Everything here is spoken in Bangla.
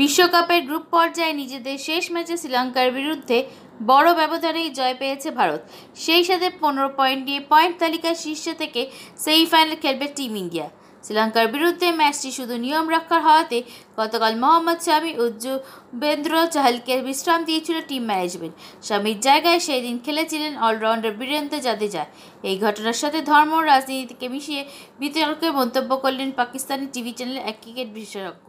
বিশ্বকাপের গ্রুপ পর্যায়ে নিজেদের শেষ ম্যাচে শ্রীলঙ্কার বিরুদ্ধে বড় ব্যবধানেই জয় পেয়েছে ভারত সেই সাথে পনেরো পয়েন্ট নিয়ে পয়েন্ট তালিকার শীর্ষে থেকে সেমিফাইনাল খেলবে টিম ইন্ডিয়া শ্রীলঙ্কার বিরুদ্ধে ম্যাচটি শুধু নিয়ম রক্ষার হওয়াতে গতকাল মোহাম্মদ স্বামী ও যুবেন্দ্র চাহলকে বিশ্রাম দিয়েছিল টিম ম্যানেজমেন্ট স্বামীর জায়গায় সেই দিন খেলেছিলেন অলরাউন্ডার বীরেন্দ্র জাদেজা এই ঘটনার সাথে ধর্ম রাজনীতিকে মিশিয়ে বিতর্কে মন্তব্য করলেন পাকিস্তানি টিভি চ্যানেল এক ক্রিকেট বিশেষজ্ঞ